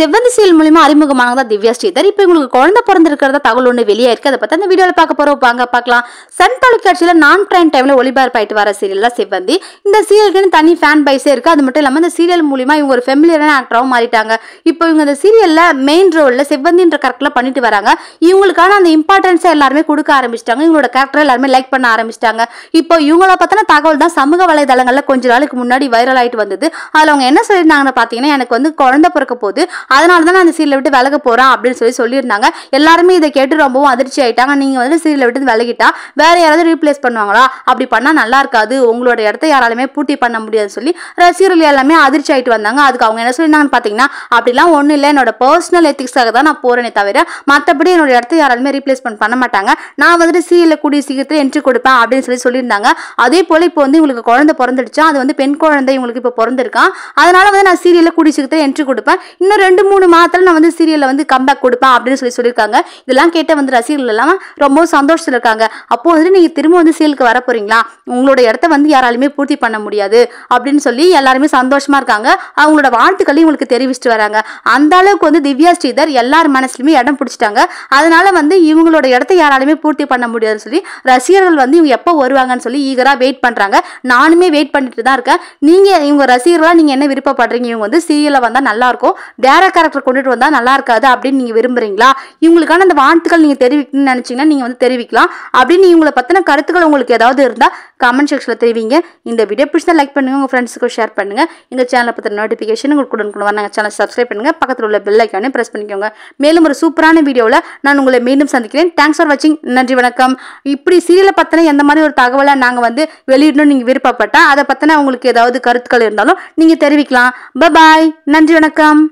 செவ்வந்தி சீரியல் மூலியமா அறிமுகமானவங்க தான் திவ்யா ஸ்ரீதர் இப்போ இவங்களுக்கு குழந்தை பிறந்திருக்கிறத தகவல் ஒன்று வெளியே இருக்கு அதை பத்தி அந்த வீடியோவில் பார்க்க போறோம் வாங்க பார்க்கலாம் சன் தொலைக்காட்சியில் நான் ட்ரைன் டைமில் ஒளிபரப்பாயிட்டு வர சீரியல் தான் செவ்வந்தி இந்த சீரியலுக்குன்னு தனி ஃபேன் பைஸே இருக்குது அது மட்டும் இல்லாமல் இந்த சீரியல் மூலியமா இவங்க ஒரு ஃபெமிலியரான ஆக்டராகவும் மாறிட்டாங்க இப்போ இவங்க இந்த சீரியலில் மெயின் ரோல்ல செவ்வந்தின்ற கேரக்டரில் பண்ணிட்டு வராங்க இவங்களுக்கான அந்த இம்பார்ட்டன்ஸை எல்லாருமே கொடுக்க ஆரம்பிச்சிட்டாங்க இவங்களோட கேரக்டர் எல்லாருமே லைக் பண்ண ஆரம்பிச்சிட்டாங்க இப்போ இவங்கள பற்றின தகவல் தான் சமூக வலைதளங்களில் கொஞ்ச நாளுக்கு முன்னாடி வைரல் ஆகிட்டு வந்தது அதில் அவங்க என்ன சொல்லியிருந்தாங்கன்னு பார்த்தீங்கன்னா எனக்கு வந்து குழந்தை பிறக்க போது அதனால தான் நான் அந்த சீரியலை விட்டு விலக போகிறேன் அப்படின்னு சொல்லி சொல்லியிருந்தாங்க எல்லாருமே இதை கேட்டு ரொம்பவும் அதிர்ச்சி ஆயிட்டாங்க நீங்கள் வந்து சீரியலை விட்டு விலகிட்டா வேறு யாராவது ரீப்ளேஸ் பண்ணுவாங்களா அப்படி பண்ணால் நல்லா இருக்காது உங்களோட இடத்த யாராலுமே பூட்டி பண்ண முடியாது சொல்லி சீரியல் எல்லாமே அதிர்ச்சி ஆகிட்டு வந்தாங்க அதுக்கு அவங்க என்ன சொல்லியிருந்தாங்கன்னு பார்த்தீங்கன்னா அப்படிலாம் ஒன்றும் இல்லை என்னோட பர்சனல் எத்திக்ஸாக தான் நான் போகிறேனே தவிர மற்றபடி என்னோட இடத்த யாராலுமே ரீப்ளேஸ்மெண்ட் பண்ண மாட்டாங்க நான் வந்துட்டு சீரியலில் கூடிய சீக்கிரத்தில் என்ட்ரி கொடுப்பேன் அப்படின்னு சொல்லி சொல்லியிருந்தாங்க அதே போல் இப்போ வந்து இவங்களுக்கு குழந்தை பிறந்துடுச்சா அது வந்து பெண் குழந்தை இவங்களுக்கு இப்போ பிறந்திருக்கான் அதனால வந்து நான் சீரியலில் கூடிய சீக்கிரத்தில் என்ட்ரி கொடுப்பேன் இன்னும் ரெண்டு ரெண்டு மூணு மாதத்தில் நான் வந்து சீரியலில் வந்து கம்பேக் கொடுப்பேன் அப்படின்னு சொல்லி சொல்லியிருக்காங்க இதெல்லாம் கேட்ட வந்து ரசிகர்கள் எல்லாம் ரொம்ப சந்தோஷத்தில் இருக்காங்க அப்போ வந்து நீங்கள் திரும்ப வந்து சீரியலுக்கு வர போகிறீங்களா உங்களோட இடத்த வந்து யாராலுமே பூர்த்தி பண்ண முடியாது அப்படின்னு சொல்லி எல்லாருமே சந்தோஷமாக இருக்காங்க அவங்களோட வாழ்த்துக்களையும் உங்களுக்கு தெரிவிச்சுட்டு வராங்க அந்த அளவுக்கு வந்து திவ்யா ஸ்ரீதர் எல்லார் மனசுலையுமே இடம் பிடிச்சிட்டாங்க அதனால வந்து இவங்களோட இடத்த யாராலுமே பூர்த்தி பண்ண முடியாதுன்னு சொல்லி ரசிகர்கள் வந்து இவங்க எப்போ வருவாங்கன்னு சொல்லி ஈகராக வெயிட் பண்ணுறாங்க நானுமே வெயிட் பண்ணிட்டு தான் இருக்கேன் நீங்கள் இவங்க ரசிகர்களாக நீங்கள் என்ன விருப்பப்படுறீங்க இவங்க வந்து சீரியலில் வந்தால் நல்லாயிருக்கும் டேரக்ட் கேரக்டர் கொண்டுட்டு வந்தால் நல்லா இருக்காது அப்படின்னு நீங்கள் விரும்புகிறீங்களா இவங்களுக்கான அந்த வாழ்த்துக்கள் நீங்கள் தெரிவிக்கணும்னு நினச்சிங்கன்னா நீங்கள் வந்து தெரிவிக்கலாம் அப்படின்னு இவங்களை பற்றின கருத்துக்கள் உங்களுக்கு ஏதாவது இருந்தால் கமெண்ட் செக்ஷனில் தெரிவிங்க இந்த வீடியோ பிடிச்சா லைக் பண்ணுங்கள் உங்கள் ஃப்ரெண்ட்ஸுக்கு ஷேர் பண்ணுங்கள் எங்கள் சேனலை பற்றின நோட்டிஃபிகேஷன் உங்களுக்கு கொண்டு கொண்டு நாங்கள் சேனல் சப்ஸ்கிரைப் பண்ணுங்கள் பக்கத்தில் உள்ள பெல் ஐக்கானே ப்ரெஸ் பண்ணிக்கோங்க மேலும் ஒரு சூப்பரான வீடியோவில் நான் உங்களை மீண்டும் சந்திக்கிறேன் தேங்க்ஸ் ஃபார் வாட்சிங் நன்றி வணக்கம் இப்படி சீரியலை பற்றின எந்த மாதிரி ஒரு தகவலை நாங்கள் வந்து வெளியிடணும்னு நீங்கள் விருப்பப்பட்டால் அதை பற்றின உங்களுக்கு ஏதாவது கருத்துக்கள் இருந்தாலும் நீங்கள் தெரிவிக்கலாம் பபாய் நன்றி வணக்கம்